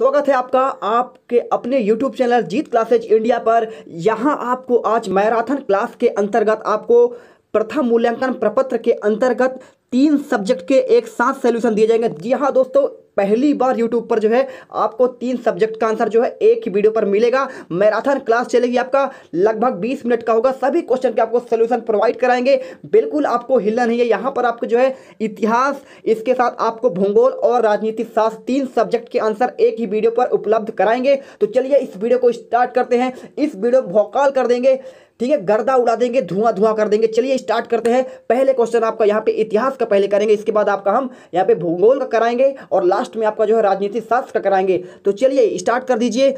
स्वागत है आपका आपके अपने YouTube channel Jeet classes India पर यहाँ आपको आज मैराथन क्लास के अंतर्गत आपको प्रथम मूल्यांकन प्रपत्र के अंतर्गत तीन सब्जेक्ट के एक साथ सोल्यूशन दिए जाएंगे जी हाँ दोस्तों पहली बार यूट्यूब पर जो है आपको तीन सब्जेक्ट का आंसर जो है एक ही वीडियो पर मिलेगा मैराथन क्लास चलेगी आपका लगभग 20 मिनट का होगा सभी क्वेश्चन के आपको सोल्यूशन प्रोवाइड कराएंगे बिल्कुल आपको हिलना नहीं है यहाँ पर आपको जो है इतिहास इसके साथ आपको भूगोल और राजनीति शास्त्र तीन सब्जेक्ट के आंसर एक ही वीडियो पर उपलब्ध कराएंगे तो चलिए इस वीडियो को स्टार्ट करते हैं इस वीडियो भोकाल कर देंगे ठीक है गर्दा उड़ा देंगे धुआं धुआं कर देंगे चलिए स्टार्ट करते हैं पहले क्वेश्चन आपका यहाँ पे इतिहास का पहले करेंगे इसके बाद आपका हम यहाँ पे भूगोल का कराएंगे और लास्ट में आपका जो है राजनीति शास्त्र का कराएंगे तो चलिए स्टार्ट कर दीजिए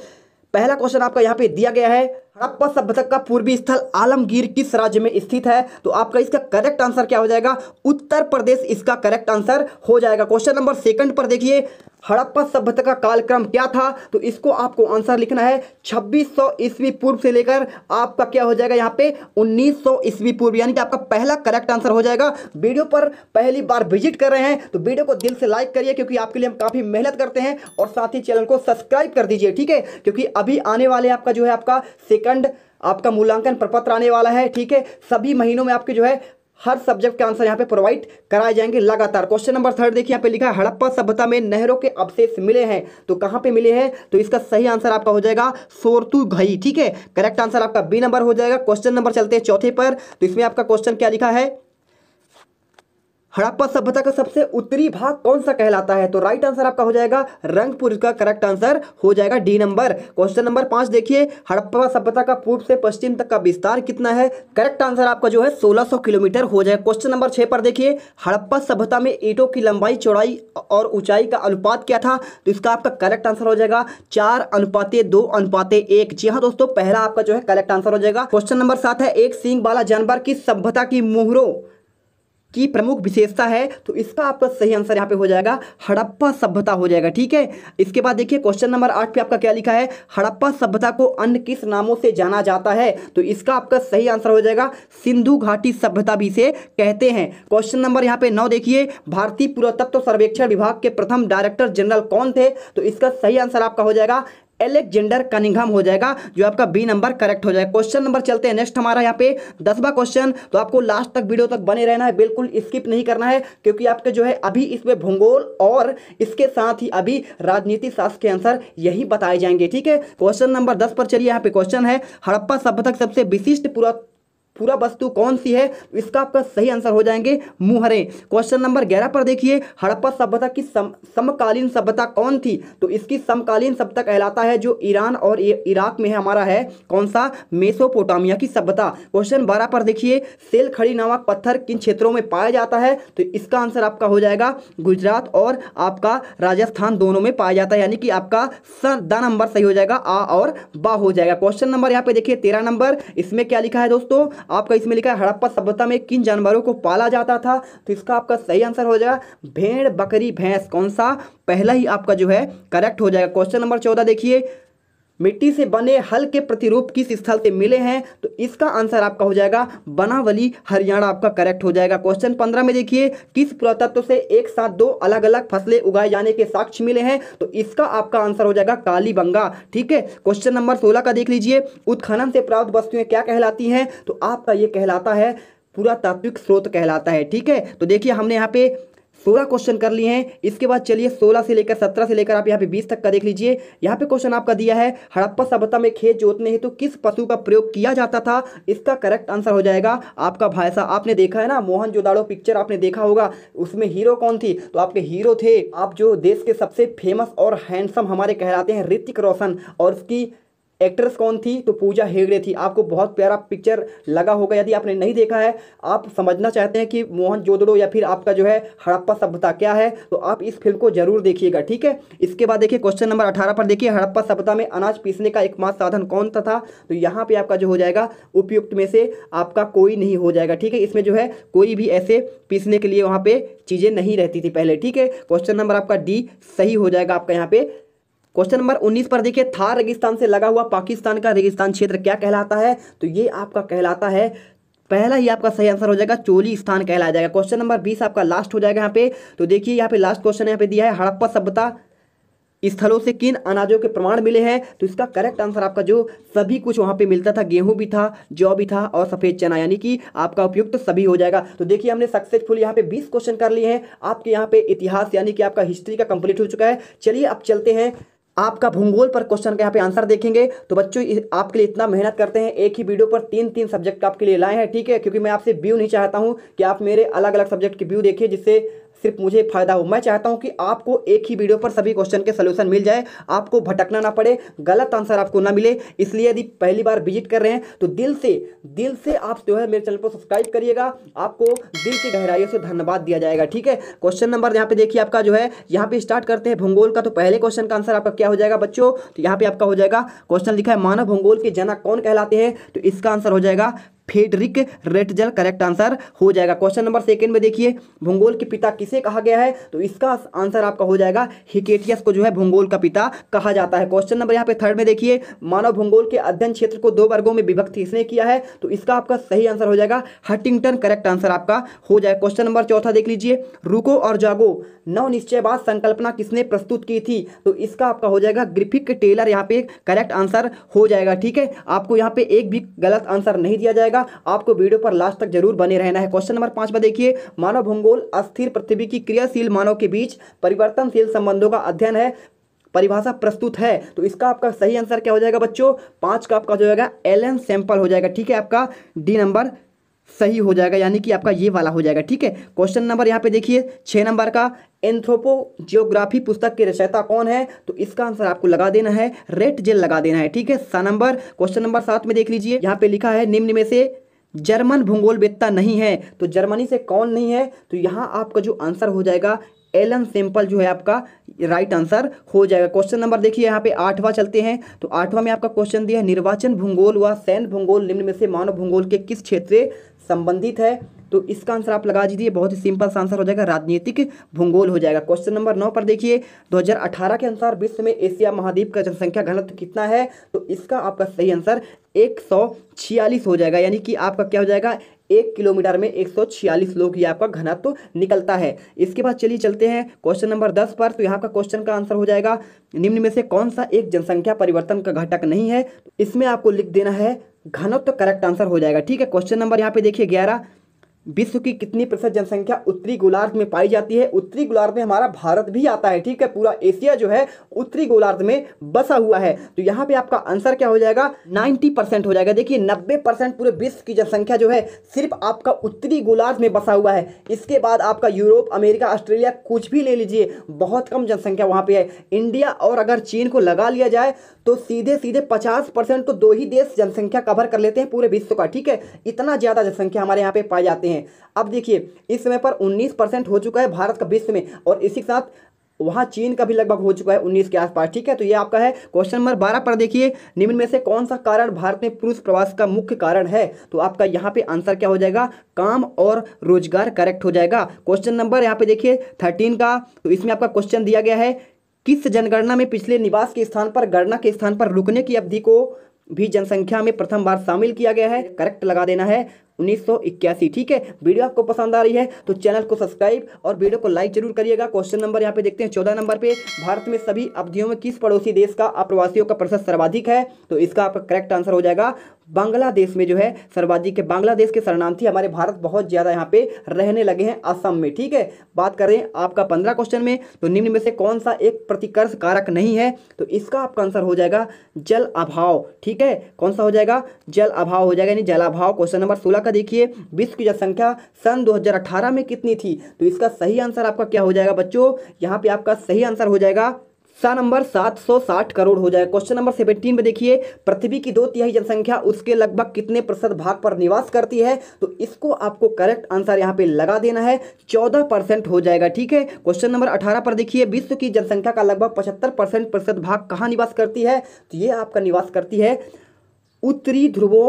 पहला क्वेश्चन आपका यहाँ पे दिया गया है हड़प्पा सभ्यता का पूर्वी स्थल आलमगीर किस राज्य में स्थित है तो आपका इसका करेक्ट आंसर क्या हो जाएगा उत्तर प्रदेश इसका करेक्ट आंसर हो जाएगा क्वेश्चन नंबर सेकंड पर देखिए हड़प्पा सभ्यता का कालक्रम क्या था तो इसको आपको आंसर लिखना है 2600 ईस्वी पूर्व से लेकर आपका क्या हो जाएगा यहाँ पे 1900 ईस्वी पूर्व यानी कि आपका पहला करेक्ट आंसर हो जाएगा वीडियो पर पहली बार विजिट कर रहे हैं तो वीडियो को दिल से लाइक करिए क्योंकि आपके लिए हम काफ़ी मेहनत करते हैं और साथ ही चैनल को सब्सक्राइब कर दीजिए ठीक है क्योंकि अभी आने वाले आपका जो है आपका सेकंड सेकंड आपका मूल्यांकन प्रपत्र आने वाला है ठीक है सभी महीनों में आपके जो है हर सब्जेक्ट के आंसर यहाँ पे प्रोवाइड कराए जाएंगे लगातार क्वेश्चन नंबर थर्ड देखिए यहाँ पे लिखा है हड़प्पा सभ्यता में नहरों के अवशेष मिले हैं तो कहाँ पे मिले हैं तो इसका सही आंसर आपका हो जाएगा सोरतु घई ठीक है करेक्ट आंसर आपका बी नंबर हो जाएगा क्वेश्चन नंबर चलते हैं चौथे पर तो इसमें आपका क्वेश्चन क्या लिखा है हड़प्पा सभ्यता का सबसे उत्तरी भाग कौन सा कहलाता है तो राइट आंसर आपका हो जाएगा रंगपुर का करेक्ट आंसर हो जाएगा डी नंबर क्वेश्चन नंबर पांच देखिए हड़प्पा सभ्यता का पूर्व से पश्चिम तक का विस्तार कितना है करेक्ट आंसर आपका जो है 1600 किलोमीटर हो जाएगा क्वेश्चन नंबर छह पर देखिए हड़प्पा सभ्यता में ईटों की लंबाई चौड़ाई और ऊंचाई का अनुपात क्या था तो इसका आपका करेक्ट आंसर हो जाएगा चार अनुपाते दो अनुपाते एक जी हाँ दोस्तों पहला आपका जो है करेक्ट आंसर हो जाएगा क्वेश्चन नंबर सात है एक सिंह वाला जानवर किस सभ्यता की मुहरों की प्रमुख विशेषता है तो इसका आपका सही आंसर यहाँ पे हो जाएगा हड़प्पा सभ्यता हो जाएगा ठीक है इसके बाद देखिए क्वेश्चन नंबर आठ पे आपका क्या लिखा है हड़प्पा सभ्यता को अन्य किस नामों से जाना जाता है तो इसका आपका सही आंसर हो जाएगा सिंधु घाटी सभ्यता भी से कहते हैं क्वेश्चन नंबर यहाँ पे नौ देखिए भारतीय पुरातत्व सर्वेक्षण विभाग के प्रथम डायरेक्टर जनरल कौन थे तो इसका सही आंसर आपका हो जाएगा एलेक्जेंडर कनिंगम हो जाएगा जो आपका बी नंबर करेक्ट हो जाएगा क्वेश्चन नंबर चलते हैं नेक्स्ट हमारा यहाँ पे दसवा क्वेश्चन तो आपको लास्ट तक वीडियो तक बने रहना है बिल्कुल स्किप नहीं करना है क्योंकि आपके जो है अभी इसमें भूगोल और इसके साथ ही अभी राजनीति शास्त्र के आंसर यही बताए जाएंगे ठीक है क्वेश्चन नंबर दस पर चलिए यहाँ पे क्वेश्चन है हड़प्पा सभ्यता सबसे विशिष्ट पुरात पूरा वस्तु कौन सी है इसका आपका सही आंसर हो जाएंगे मुहरे क्वेश्चन नंबर ग्यारह पर देखिए हड़प्पा सभ्यता की सम, समकालीन सभ्यता कौन थी तो इसकी समकालीन सभ्यता कहलाता है जो ईरान और इराक में है हमारा है कौन सा मेसोपोटामिया की सभ्यता क्वेश्चन बारह पर देखिए सेल खड़ी नामक पत्थर किन क्षेत्रों में पाया जाता है तो इसका आंसर आपका हो जाएगा गुजरात और आपका राजस्थान दोनों में पाया जाता है यानी कि आपका स द नंबर सही हो जाएगा आ और बा हो जाएगा क्वेश्चन नंबर यहाँ पे देखिए तेरह नंबर इसमें क्या लिखा है दोस्तों आपका इसमें लिखा है हड़प्पा सभ्यता में किन जानवरों को पाला जाता था तो इसका आपका सही आंसर हो जाएगा भेड़ बकरी भैंस कौन सा पहला ही आपका जो है करेक्ट हो जाएगा क्वेश्चन नंबर चौदह देखिए मिट्टी से बने हल के प्रतिरूप किस स्थल से मिले हैं तो इसका आंसर आपका हो जाएगा बनावली हरियाणा आपका करेक्ट हो जाएगा क्वेश्चन पंद्रह में देखिए किस पुरातत्व से एक साथ दो अलग अलग फसलें उगाए जाने के साक्ष्य मिले हैं तो इसका आपका आंसर हो जाएगा कालीबंगा ठीक है क्वेश्चन नंबर सोलह का देख लीजिए उत्खनन से प्राप्त वस्तुएं क्या कहलाती हैं तो आपका ये कहलाता है पुरातात्विक स्रोत कहलाता है ठीक है तो देखिए हमने यहाँ पे सोलह क्वेश्चन कर लिए हैं इसके बाद चलिए सोलह से लेकर सत्रह से लेकर आप यहाँ पे बीस तक का देख लीजिए यहाँ पे क्वेश्चन आपका दिया है हड़प्पा सभ्यता में खेत जोतने हेतु तो किस पशु का प्रयोग किया जाता था इसका करेक्ट आंसर हो जाएगा आपका भाईसा आपने देखा है ना मोहन जोदाड़ो पिक्चर आपने देखा होगा उसमें हीरो कौन थी तो आपके हीरो थे आप जो देश के सबसे फेमस और हैंडसम हमारे कहलाते हैं ऋतिक रोशन और उसकी एक्ट्रेस कौन थी तो पूजा हेगड़े थी आपको बहुत प्यारा पिक्चर लगा होगा यदि आपने नहीं देखा है आप समझना चाहते हैं कि मोहन जोदड़ो या फिर आपका जो है हड़प्पा सभ्यता क्या है तो आप इस फिल्म को जरूर देखिएगा ठीक है इसके बाद देखिए क्वेश्चन नंबर अठारह पर देखिए हड़प्पा सभ्यता में अनाज पीसने का एकमात्र साधन कौन सा था तो यहाँ पर आपका जो हो जाएगा उपयुक्त में से आपका कोई नहीं हो जाएगा ठीक है इसमें जो है कोई भी ऐसे पीसने के लिए वहाँ पर चीज़ें नहीं रहती थी पहले ठीक है क्वेश्चन नंबर आपका डी सही हो जाएगा आपका यहाँ पे क्वेश्चन नंबर 19 पर देखिए थार रेगिस्तान से लगा हुआ पाकिस्तान का रेगिस्तान क्षेत्र क्या कहलाता है तो ये आपका कहलाता है पहला ही आपका सही आंसर हो जाएगा चोली स्थान कहलाया जाएगा क्वेश्चन नंबर बीस आपका लास्ट हो जाएगा यहाँ पे तो देखिए यहाँ पे लास्ट क्वेश्चन यहाँ पे दिया है हड़प्पा सभ्यता स्थलों से किन अनाजों के प्रमाण मिले हैं तो इसका करेक्ट आंसर आपका जो सभी कुछ वहाँ पे मिलता था गेहूं भी था जौ भी था और सफ़ेद चना यानी कि आपका उपयुक्त तो सभी हो जाएगा तो देखिए हमने सक्सेसफुल यहाँ पे 20 क्वेश्चन कर लिए हैं आपके यहाँ पे इतिहास यानी कि आपका हिस्ट्री का कंप्लीट हो चुका है चलिए अब चलते हैं आपका भूगोल पर क्वेश्चन का यहाँ पे आंसर देखेंगे तो बच्चों आपके लिए इतना मेहनत करते हैं एक ही वीडियो पर तीन तीन सब्जेक्ट आपके लिए लाए हैं ठीक है क्योंकि मैं आपसे व्यू नहीं चाहता हूँ कि आप मेरे अलग अलग सब्जेक्ट के व्यू देखिए जिससे सिर्फ मुझे फ़ायदा हो मैं चाहता हूँ कि आपको एक ही वीडियो पर सभी क्वेश्चन के सोल्यूशन मिल जाए आपको भटकना ना पड़े गलत आंसर आपको ना मिले इसलिए यदि पहली बार विजिट कर रहे हैं तो दिल से दिल से आप जो है मेरे चैनल को सब्सक्राइब करिएगा आपको दिल की गहराइयों से धन्यवाद दिया जाएगा ठीक है क्वेश्चन नंबर यहाँ पे देखिए आपका जो है यहाँ पे स्टार्ट करते हैं भूगोल का तो पहले क्वेश्चन का आंसर आपका क्या हो जाएगा बच्चों तो यहाँ पे आपका हो जाएगा क्वेश्चन लिखा है मानव भूगोल के जनक कौन कहलाते हैं तो इसका आंसर हो जाएगा फेडरिक रेटजल करेक्ट आंसर हो जाएगा क्वेश्चन नंबर सेकेंड में देखिए भूंगोल के पिता किसे कहा गया है तो इसका आंसर आपका हो जाएगा हिकेटियस को जो है भूंगोल का पिता कहा जाता है क्वेश्चन नंबर यहाँ पे थर्ड में देखिए मानव भूंगोल के अध्ययन क्षेत्र को दो वर्गों में विभक्त इसने किया है तो इसका आपका सही आंसर हो जाएगा हटिंगटन करेक्ट आंसर आपका हो जाएगा क्वेश्चन नंबर चौथा देख लीजिए रुको और जागो नव निश्चयवाद संकल्पना किसने प्रस्तुत की थी तो इसका आपका हो जाएगा ग्रिफिक टेलर यहाँ पे करेक्ट आंसर हो जाएगा ठीक है आपको यहाँ पे एक भी गलत आंसर नहीं दिया जाएगा रहेगा आपको वीडियो पर लास्ट तक जरूर बने रहना है क्वेश्चन नंबर पांच में देखिए मानव भूगोल अस्थिर पृथ्वी की क्रियाशील मानव के बीच परिवर्तनशील संबंधों का अध्ययन है परिभाषा प्रस्तुत है तो इसका आपका सही आंसर क्या हो जाएगा बच्चों पांच का आपका जो होगा एल सैंपल हो जाएगा ठीक है आपका डी नंबर सही हो जाएगा यानी कि आपका ये वाला हो जाएगा ठीक है क्वेश्चन नंबर यहाँ पे देखिए छः नंबर का एंथ्रोपो जियोग्राफी पुस्तक के रचयिता कौन है तो इसका आंसर आपको लगा देना है रेट जेल लगा देना है ठीक है सा नंबर क्वेश्चन नंबर सात में देख लीजिए यहाँ पे लिखा है निम्न में से जर्मन भूगोल वेत्ता नहीं है तो जर्मनी से कौन नहीं है तो यहाँ आपका जो आंसर हो जाएगा एलन सिंपल जो है आपका राइट आंसर हो जाएगा क्वेश्चन नंबर देखिए यहाँ पे आठवां चलते हैं तो आठवां में आपका क्वेश्चन दिया है निर्वाचन भूगोल व सैन्य भूगोल निम्न में से मानव भूगोल के किस क्षेत्र से संबंधित है तो इसका आंसर आप लगा दीजिए बहुत ही सिंपल सा आंसर हो जाएगा राजनीतिक भूगोल हो जाएगा क्वेश्चन नंबर नौ पर देखिए 2018 के अनुसार विश्व में एशिया महाद्वीप का जनसंख्या घनत्व कितना है तो इसका आपका सही आंसर एक हो जाएगा यानी कि आपका क्या हो जाएगा एक किलोमीटर में एक सौ छियालीस लोग ये आपका घनत्व तो निकलता है इसके बाद चलिए चलते हैं क्वेश्चन नंबर दस पर तो यहाँ का क्वेश्चन का आंसर हो जाएगा निम्न में से कौन सा एक जनसंख्या परिवर्तन का घटक नहीं है इसमें आपको लिख देना है घनत्व तो करेक्ट आंसर हो जाएगा ठीक है क्वेश्चन नंबर यहाँ पे देखिए ग्यारह विश्व की कितनी प्रतिशत जनसंख्या उत्तरी गोलार्ध में पाई जाती है उत्तरी गोलार्ध में हमारा भारत भी आता है ठीक है पूरा एशिया जो है उत्तरी गोलार्ध में बसा हुआ है तो यहाँ पे आपका आंसर क्या हो जाएगा 90 परसेंट हो जाएगा देखिए 90 परसेंट पूरे विश्व की जनसंख्या जो है सिर्फ आपका उत्तरी गोलार्ध में बसा हुआ है इसके बाद आपका यूरोप अमेरिका ऑस्ट्रेलिया कुछ भी ले लीजिए बहुत कम जनसंख्या वहाँ पर है इंडिया और अगर चीन को लगा लिया जाए तो सीधे सीधे पचास तो दो ही देश जनसंख्या कवर कर लेते हैं पूरे विश्व का ठीक है इतना ज़्यादा जनसंख्या हमारे यहाँ पे पाए जाती है हैं अब देखिए इस समय पर 19 परसेंट हो चुका है भारत का विश्व में और इसी के साथ वहाँ चीन का भी लगभग हो चुका है 19 के आसपास ठीक है तो ये आपका है क्वेश्चन नंबर 12 पर देखिए निम्न में से कौन सा कारण भारत में पुरुष प्रवास का मुख्य कारण है तो आपका यहाँ पे आंसर क्या हो जाएगा काम और रोजगार करेक्ट हो जाएगा क्वेश्चन नंबर यहाँ पे देखिए 13 का तो इसमें आपका क्वेश्चन दिया गया है किस जनगणना में पिछले निवास के स्थान पर गणना के स्थान पर रुकने की अवधि को भी जनसंख्या में प्रथम बार शामिल किया गया है करेक्ट लगा देना है उन्नीस ठीक है वीडियो आपको पसंद आ रही है तो चैनल को सब्सक्राइब और वीडियो को लाइक जरूर करिएगा क्वेश्चन नंबर यहाँ पे देखते हैं चौदह नंबर पे भारत में सभी अवधियों में किस पड़ोसी देश का अप्रवासियों का प्रतिशत सर्वाधिक है तो इसका आपका करेक्ट आंसर हो जाएगा बांग्लादेश में जो है सर्वाधिक है बांग्लादेश के शरणार्थी हमारे भारत बहुत ज़्यादा यहाँ पे रहने लगे हैं असम में ठीक है बात करें आपका पंद्रह क्वेश्चन में तो निम्न में से कौन सा एक प्रतिकर्ष कारक नहीं है तो इसका आपका आंसर हो जाएगा जल अभाव ठीक है कौन सा हो जाएगा जल अभाव हो जाएगा यानी जलाभाव क्वेश्चन नंबर सोलह का देखिए विश्व की जनसंख्या सन दो में कितनी थी तो इसका सही आंसर आपका क्या हो जाएगा बच्चों यहाँ पे आपका सही आंसर हो जाएगा सा नंबर 760 करोड़ हो जाएगा क्वेश्चन नंबर 17 में देखिए पृथ्वी की दो तिहाई जनसंख्या उसके लगभग कितने प्रतिशत भाग पर निवास करती है तो इसको आपको करेक्ट आंसर यहाँ पे लगा देना है 14 परसेंट हो जाएगा ठीक है क्वेश्चन नंबर 18 पर देखिए विश्व की जनसंख्या का लगभग पचहत्तर परसेंट प्रतिशत भाग कहाँ निवास करती है तो ये आपका निवास करती है उत्तरी ध्रुवों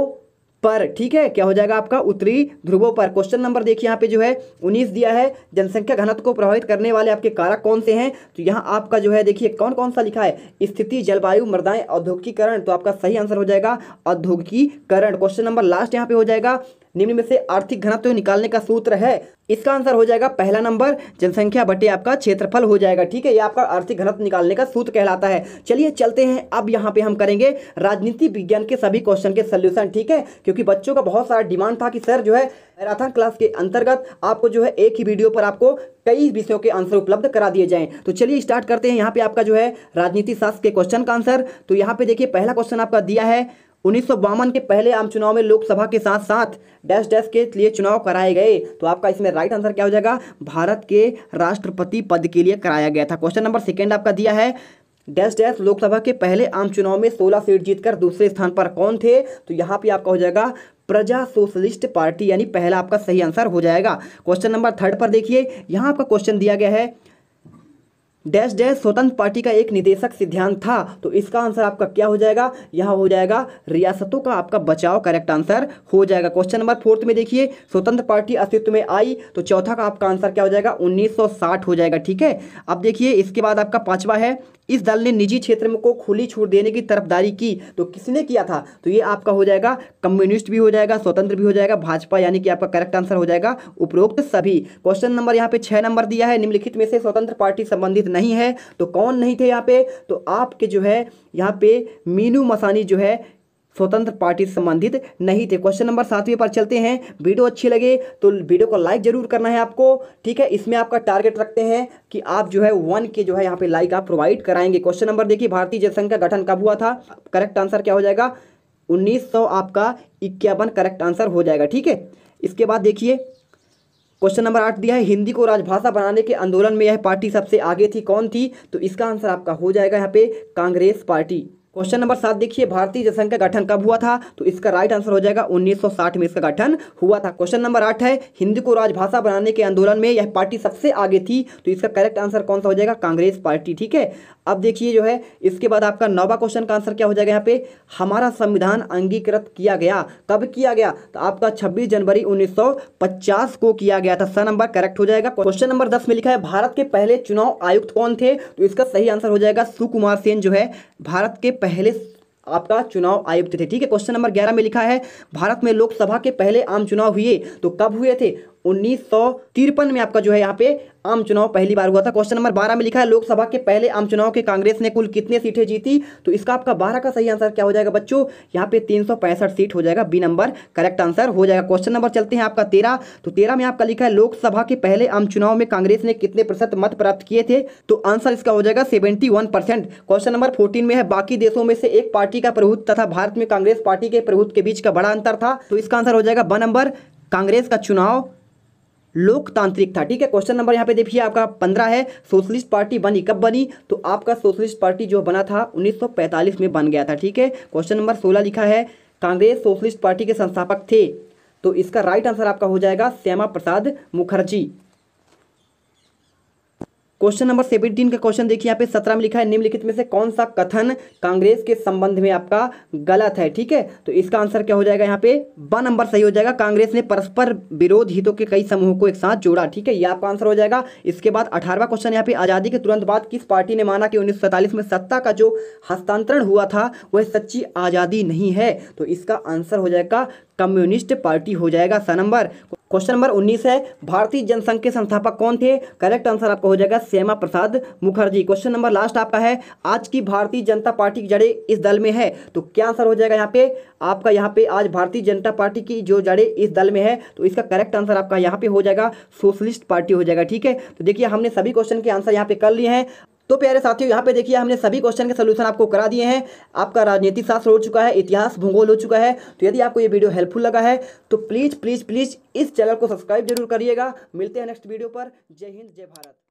पर ठीक है क्या हो जाएगा आपका उत्तरी ध्रुवों पर क्वेश्चन नंबर देखिए यहाँ पे जो है उन्नीस दिया है जनसंख्या घनत्व को प्रभावित करने वाले आपके कारक कौन से हैं तो यहाँ आपका जो है देखिए कौन कौन सा लिखा है स्थिति जलवायु मृदाएं औद्योगिकीकरण तो आपका सही आंसर हो जाएगा औद्योगिकीकरण क्वेश्चन नंबर लास्ट यहाँ पे हो जाएगा निम्न में से आर्थिक घनत्व निकालने का सूत्र है इसका आंसर हो जाएगा पहला नंबर जनसंख्या बटे आपका क्षेत्रफल हो जाएगा ठीक है ये आपका आर्थिक घनत्व निकालने का सूत्र कहलाता है चलिए चलते हैं अब यहाँ पे हम करेंगे राजनीति विज्ञान के सभी क्वेश्चन के सोल्यूशन ठीक है क्योंकि बच्चों का बहुत सारा डिमांड था कि सर जो है मैराथन क्लास के अंतर्गत आपको जो है एक ही वीडियो पर आपको कई विषयों के आंसर उपलब्ध करा दिए जाएं तो चलिए स्टार्ट करते हैं यहाँ पे आपका जो है राजनीति शास्त्र के क्वेश्चन का आंसर तो यहाँ पे देखिए पहला क्वेश्चन आपका दिया है उन्नीस के पहले आम चुनाव में लोकसभा के साथ साथ डैश डैश के लिए चुनाव कराए गए तो आपका इसमें राइट आंसर क्या हो जाएगा भारत के राष्ट्रपति पद के लिए कराया गया था क्वेश्चन नंबर सेकेंड आपका दिया है डैश डैश लोकसभा के पहले आम चुनाव में 16 सीट जीतकर दूसरे स्थान पर कौन थे तो यहाँ पे आपका हो जाएगा प्रजा सोशलिस्ट पार्टी यानी पहला आपका सही आंसर हो जाएगा क्वेश्चन नंबर थर्ड पर देखिए यहाँ आपका क्वेश्चन दिया गया है डैश डैश स्वतंत्र पार्टी का एक निदेशक सिद्धांत था तो इसका आंसर आपका क्या हो जाएगा यह हो जाएगा रियासतों का आपका बचाव करेक्ट आंसर हो जाएगा क्वेश्चन नंबर फोर्थ में देखिए स्वतंत्र पार्टी अस्तित्व में आई तो चौथा का आपका आंसर क्या हो जाएगा 1960 हो जाएगा ठीक है अब देखिए इसके बाद आपका पांचवा है इस दल ने निजी क्षेत्र को खुली छूट देने की तरफदारी की तो किसने किया था तो ये आपका हो जाएगा कम्युनिस्ट भी हो जाएगा स्वतंत्र भी हो जाएगा भाजपा यानी कि आपका करेक्ट आंसर हो जाएगा उपरोक्त सभी क्वेश्चन नंबर यहाँ पे छह नंबर दिया है निम्नलिखित में से स्वतंत्र पार्टी संबंधित नहीं है तो कौन नहीं थे यहाँ पे तो आपके जो है यहाँ पे मीनू मसानी जो है स्वतंत्र पार्टी से संबंधित नहीं थे क्वेश्चन नंबर सातवें पर चलते हैं वीडियो अच्छी लगे तो वीडियो को लाइक जरूर करना है आपको ठीक है इसमें आपका टारगेट रखते हैं कि आप जो है वन के जो है यहाँ पे लाइक आप प्रोवाइड कराएंगे क्वेश्चन नंबर देखिए भारतीय जनसंघ का गठन कब हुआ था करेक्ट आंसर क्या हो जाएगा उन्नीस आपका इक्यावन करेक्ट आंसर हो जाएगा ठीक है इसके बाद देखिए क्वेश्चन नंबर आठ दिया है हिंदी को राजभाषा बनाने के आंदोलन में यह पार्टी सबसे आगे थी कौन थी तो इसका आंसर आपका हो जाएगा यहाँ पे कांग्रेस पार्टी क्वेश्चन नंबर सात देखिए भारतीय जनसंघ का गठन कब हुआ था तो इसका राइट आंसर हो जाएगा 1960 में इसका गठन हुआ था क्वेश्चन नंबर आठ है हिंदी को राजभाषा बनाने के आंदोलन में यह पार्टी सबसे आगे थी तो इसका करेक्ट आंसर कौन सा हो जाएगा कांग्रेस पार्टी ठीक है अब देखिए जो है इसके बाद आपका नौवा क्वेश्चन का आंसर क्या हो जाएगा यहाँ पे हमारा संविधान अंगीकृत किया गया कब किया गया तो आपका छब्बीस जनवरी उन्नीस को किया गया था सर नंबर करेक्ट हो जाएगा क्वेश्चन नंबर दस में लिखा है भारत के पहले चुनाव आयुक्त कौन थे तो इसका सही आंसर हो जाएगा सुकुमार सेन जो है भारत के पहले आपका चुनाव आयुक्त थे ठीक है क्वेश्चन नंबर ग्यारह में लिखा है भारत में लोकसभा के पहले आम चुनाव हुए तो कब हुए थे उन्नीस में आपका जो है यहाँ पे आम चुनाव पहली बार हुआ था क्वेश्चन नंबर बारह में लिखा है लोकसभा के पहले आम चुनाव के कांग्रेस ने कुल कितने सीटें जीती तो इसका आपका बारह का सही आंसर क्या हो जाएगा बच्चों यहाँ पे तीन सीट हो जाएगा बी नंबर करेक्ट आंसर हो जाएगा क्वेश्चन नंबर चलते हैं आपका तेरह तो तेरह में आपका लिखा है लोकसभा के पहले आम चुनाव में कांग्रेस ने कितने प्रतिशत मत प्राप्त किए थे तो आंसर इसका हो जाएगा सेवेंटी क्वेश्चन नंबर फोर्टीन में है बाकी देशों में से एक पार्टी का प्रभुत्व तथा भारत में कांग्रेस पार्टी के प्रभुत्व के बीच का बड़ा अंतर था तो इसका आंसर हो जाएगा ब नंबर कांग्रेस का चुनाव लोकतांत्रिक था ठीक है क्वेश्चन नंबर यहाँ पे देखिए आपका पंद्रह है सोशलिस्ट पार्टी बनी कब बनी तो आपका सोशलिस्ट पार्टी जो बना था 1945 में बन गया था ठीक है क्वेश्चन नंबर सोलह लिखा है कांग्रेस सोशलिस्ट पार्टी के संस्थापक थे तो इसका राइट आंसर आपका हो जाएगा Shyama Prasad Mukherjee question number seventeen का क्वेश्चन देखिए यहाँ पे सत्रह में लिखा है निम्नलिखित में से कौन सा कथन कांग्रेस के संबंध में आपका गलत है ठीक है तो इसका आंसर क्या हो जाएगा यहाँ पे ब नंबर सही हो जाएगा कांग्रेस ने परस्पर विरोध हितों के कई समूहों को एक साथ जोड़ा ठीक है यह आपका आंसर हो जाएगा इसके बाद अठारवा क्वेश्चन यहाँ पे आजादी के तुरंत बाद किस पार्टी ने माना कि उन्नीस में सत्ता का जो हस्तांतरण हुआ था वह सच्ची आजादी नहीं है तो इसका आंसर हो जाएगा कम्युनिस्ट पार्टी हो जाएगा स नंबर क्वेश्चन नंबर उन्नीस है भारतीय जनसंघ के संस्थापक कौन थे करेक्ट आंसर आपका हो जाएगा Shyama Prasad Mukherjee question number last आपका है आज की भारतीय जनता पार्टी की जड़े इस दल में है तो क्या आंसर हो जाएगा यहाँ पे आपका यहाँ पे आज भारतीय जनता पार्टी की जो जड़े इस दल में है तो इसका करेक्ट आंसर आपका यहाँ पे हो जाएगा सोशलिस्ट पार्टी हो जाएगा ठीक है तो देखिए हमने सभी क्वेश्चन के आंसर यहाँ पे कर लिए हैं तो प्यारे साथियों यहाँ पे देखिए हमने सभी क्वेश्चन के सोल्यूशन आपको करा दिए हैं आपका राजनीति शास्त्र हो चुका है इतिहास भूगोल हो चुका है तो यदि आपको ये वीडियो हेल्पफुल लगा है तो प्लीज़ प्लीज़ प्लीज़ इस चैनल को सब्सक्राइब जरूर करिएगा मिलते हैं नेक्स्ट वीडियो पर जय हिंद जय भारत